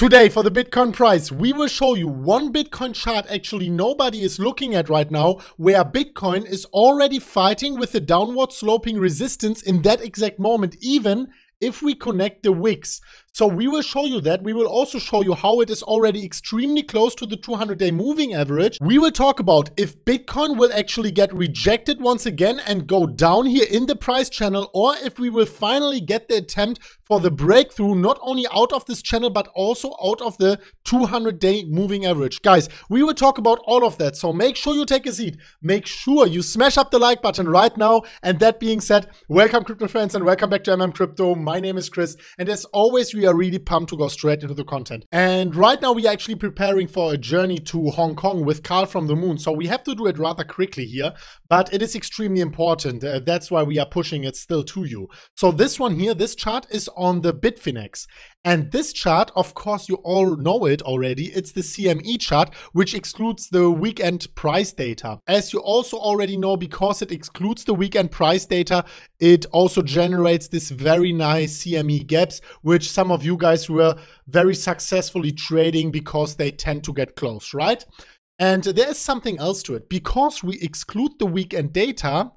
Today for the Bitcoin price, we will show you one Bitcoin chart actually nobody is looking at right now, where Bitcoin is already fighting with the downward sloping resistance in that exact moment, even if we connect the wicks. So we will show you that. We will also show you how it is already extremely close to the 200-day moving average. We will talk about if Bitcoin will actually get rejected once again and go down here in the price channel or if we will finally get the attempt for the breakthrough not only out of this channel but also out of the 200-day moving average. Guys, we will talk about all of that. So make sure you take a seat. Make sure you smash up the like button right now. And that being said, welcome crypto friends and welcome back to MM Crypto. My name is Chris and as always, we we are really pumped to go straight into the content. And right now we are actually preparing for a journey to Hong Kong with Carl from the Moon, so we have to do it rather quickly here, but it is extremely important. Uh, that's why we are pushing it still to you. So this one here, this chart is on the Bitfinex. And this chart, of course, you all know it already. It's the CME chart, which excludes the weekend price data. As you also already know, because it excludes the weekend price data, it also generates this very nice CME gaps, which some of you guys were very successfully trading because they tend to get close, right? And there is something else to it. Because we exclude the weekend data,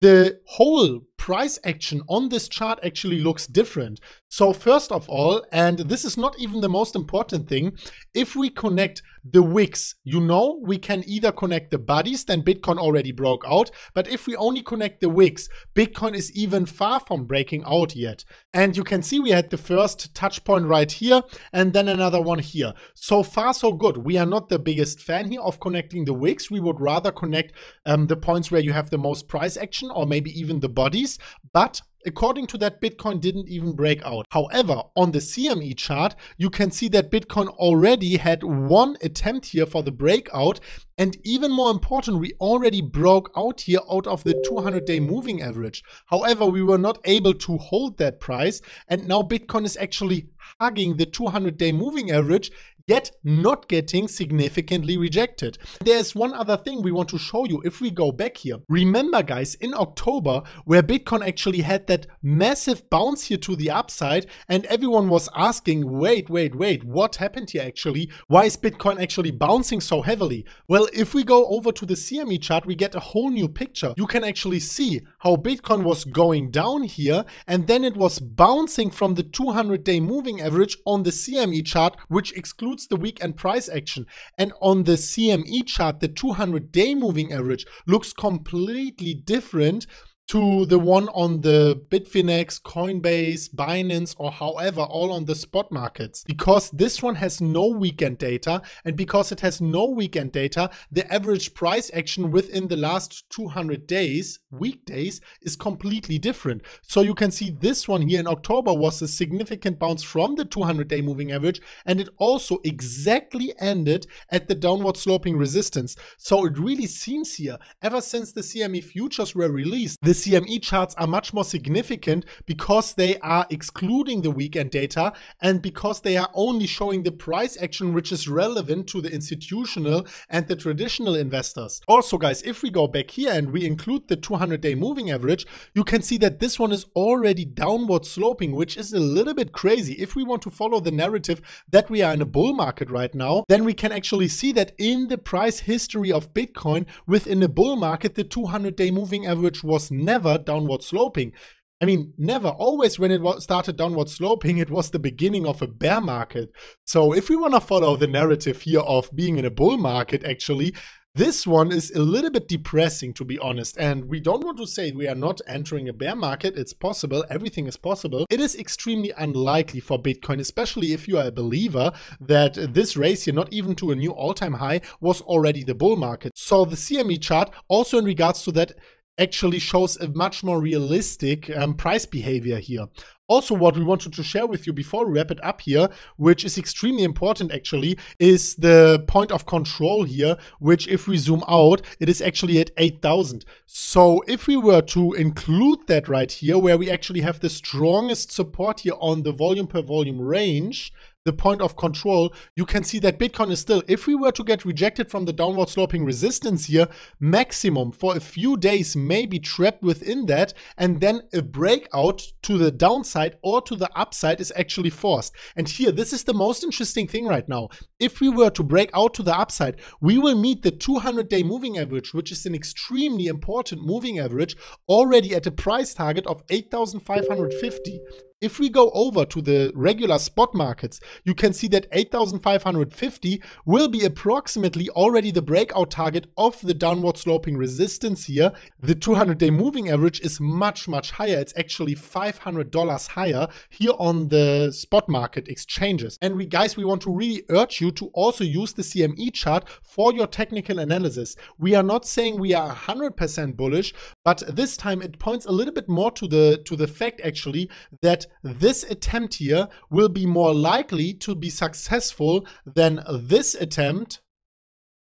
the whole price action on this chart actually looks different. So first of all, and this is not even the most important thing, if we connect the wicks, you know we can either connect the bodies, then Bitcoin already broke out, but if we only connect the wicks, Bitcoin is even far from breaking out yet. And you can see we had the first touch point right here, and then another one here. So far so good. We are not the biggest fan here of connecting the wicks. We would rather connect um, the points where you have the most price action or maybe even the bodies, but according to that, Bitcoin didn't even break out. However, on the CME chart, you can see that Bitcoin already had one attempt here for the breakout. And even more important, we already broke out here out of the 200 day moving average. However, we were not able to hold that price. And now Bitcoin is actually hugging the 200 day moving average yet not getting significantly rejected. There's one other thing we want to show you if we go back here. Remember guys, in October where Bitcoin actually had that massive bounce here to the upside and everyone was asking, wait, wait, wait, what happened here actually? Why is Bitcoin actually bouncing so heavily? Well, if we go over to the CME chart, we get a whole new picture. You can actually see how Bitcoin was going down here and then it was bouncing from the 200 day moving average on the CME chart, which excludes includes the weekend price action. And on the CME chart, the 200 day moving average looks completely different to the one on the Bitfinex, Coinbase, Binance, or however, all on the spot markets. Because this one has no weekend data, and because it has no weekend data, the average price action within the last 200 days, weekdays, is completely different. So you can see this one here in October was a significant bounce from the 200 day moving average, and it also exactly ended at the downward sloping resistance. So it really seems here, ever since the CME futures were released, the CME charts are much more significant because they are excluding the weekend data and because they are only showing the price action which is relevant to the institutional and the traditional investors. Also guys, if we go back here and we include the 200 day moving average, you can see that this one is already downward sloping, which is a little bit crazy. If we want to follow the narrative that we are in a bull market right now, then we can actually see that in the price history of Bitcoin within a bull market, the 200 day moving average was never downward sloping. I mean, never. Always when it started downward sloping, it was the beginning of a bear market. So if we want to follow the narrative here of being in a bull market, actually, this one is a little bit depressing, to be honest. And we don't want to say we are not entering a bear market. It's possible. Everything is possible. It is extremely unlikely for Bitcoin, especially if you are a believer that this race here, not even to a new all-time high, was already the bull market. So the CME chart, also in regards to that, actually shows a much more realistic um, price behavior here. Also, what we wanted to share with you before we wrap it up here, which is extremely important actually, is the point of control here, which if we zoom out, it is actually at 8,000. So if we were to include that right here, where we actually have the strongest support here on the volume per volume range, the point of control, you can see that Bitcoin is still, if we were to get rejected from the downward sloping resistance here, maximum for a few days may be trapped within that. And then a breakout to the downside or to the upside is actually forced. And here, this is the most interesting thing right now. If we were to break out to the upside, we will meet the 200 day moving average, which is an extremely important moving average already at a price target of 8,550. If we go over to the regular spot markets, you can see that 8,550 will be approximately already the breakout target of the downward sloping resistance here. The 200-day moving average is much, much higher. It's actually $500 higher here on the spot market exchanges. And we guys, we want to really urge you to also use the CME chart for your technical analysis. We are not saying we are 100% bullish, but this time it points a little bit more to the to the fact actually that this attempt here will be more likely to be successful than this attempt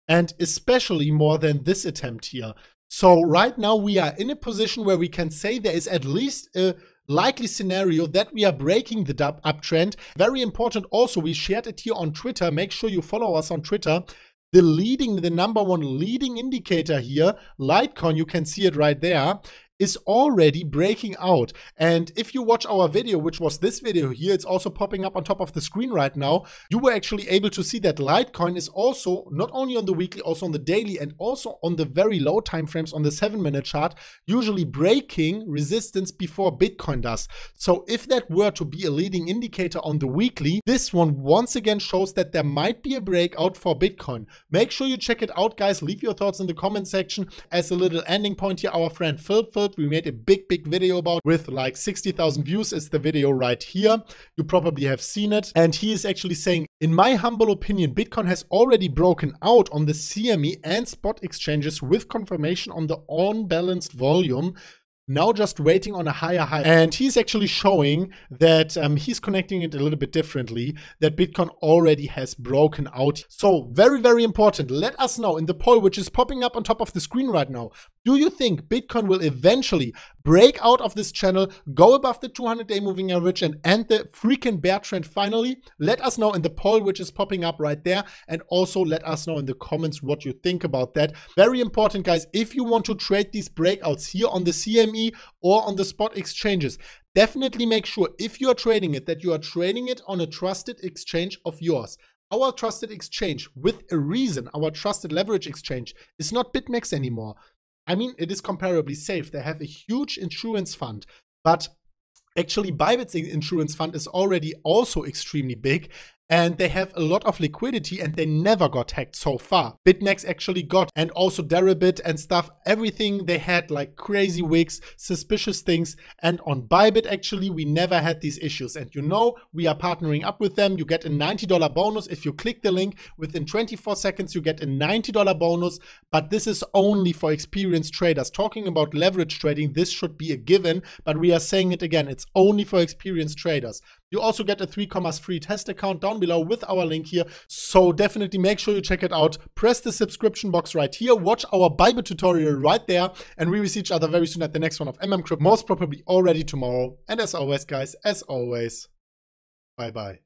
and especially more than this attempt here. So right now we are in a position where we can say there is at least a likely scenario that we are breaking the uptrend. Very important also, we shared it here on Twitter. Make sure you follow us on Twitter. The leading, the number one leading indicator here, Litecoin, you can see it right there, is already breaking out. And if you watch our video, which was this video here, it's also popping up on top of the screen right now, you were actually able to see that Litecoin is also not only on the weekly, also on the daily, and also on the very low time frames on the seven minute chart, usually breaking resistance before Bitcoin does. So if that were to be a leading indicator on the weekly, this one once again shows that there might be a breakout for Bitcoin. Make sure you check it out, guys. Leave your thoughts in the comment section. As a little ending point here, our friend Phil, Phil it. We made a big, big video about with like 60,000 views. It's the video right here. You probably have seen it. And he is actually saying, in my humble opinion, Bitcoin has already broken out on the CME and spot exchanges with confirmation on the on-balanced volume now just waiting on a higher high. And he's actually showing that um, he's connecting it a little bit differently, that Bitcoin already has broken out. So very, very important. Let us know in the poll, which is popping up on top of the screen right now. Do you think Bitcoin will eventually break out of this channel, go above the 200-day moving average and end the freaking bear trend finally? Let us know in the poll, which is popping up right there. And also let us know in the comments what you think about that. Very important, guys. If you want to trade these breakouts here on the CME, CME or on the spot exchanges. Definitely make sure if you are trading it that you are trading it on a trusted exchange of yours. Our trusted exchange with a reason, our trusted leverage exchange is not BitMEX anymore. I mean, it is comparably safe. They have a huge insurance fund, but actually Bybit's insurance fund is already also extremely big and they have a lot of liquidity and they never got hacked so far. Bitmax actually got and also Deribit and stuff, everything they had like crazy wigs, suspicious things. And on Bybit actually, we never had these issues. And you know, we are partnering up with them. You get a $90 bonus if you click the link. Within 24 seconds, you get a $90 bonus, but this is only for experienced traders. Talking about leverage trading, this should be a given, but we are saying it again, it's only for experienced traders. You also get a 3 commas free test account down below with our link here. So definitely make sure you check it out. Press the subscription box right here. Watch our Bible tutorial right there. And we will see each other very soon at the next one of MM Crypt, most probably already tomorrow. And as always, guys, as always, bye-bye.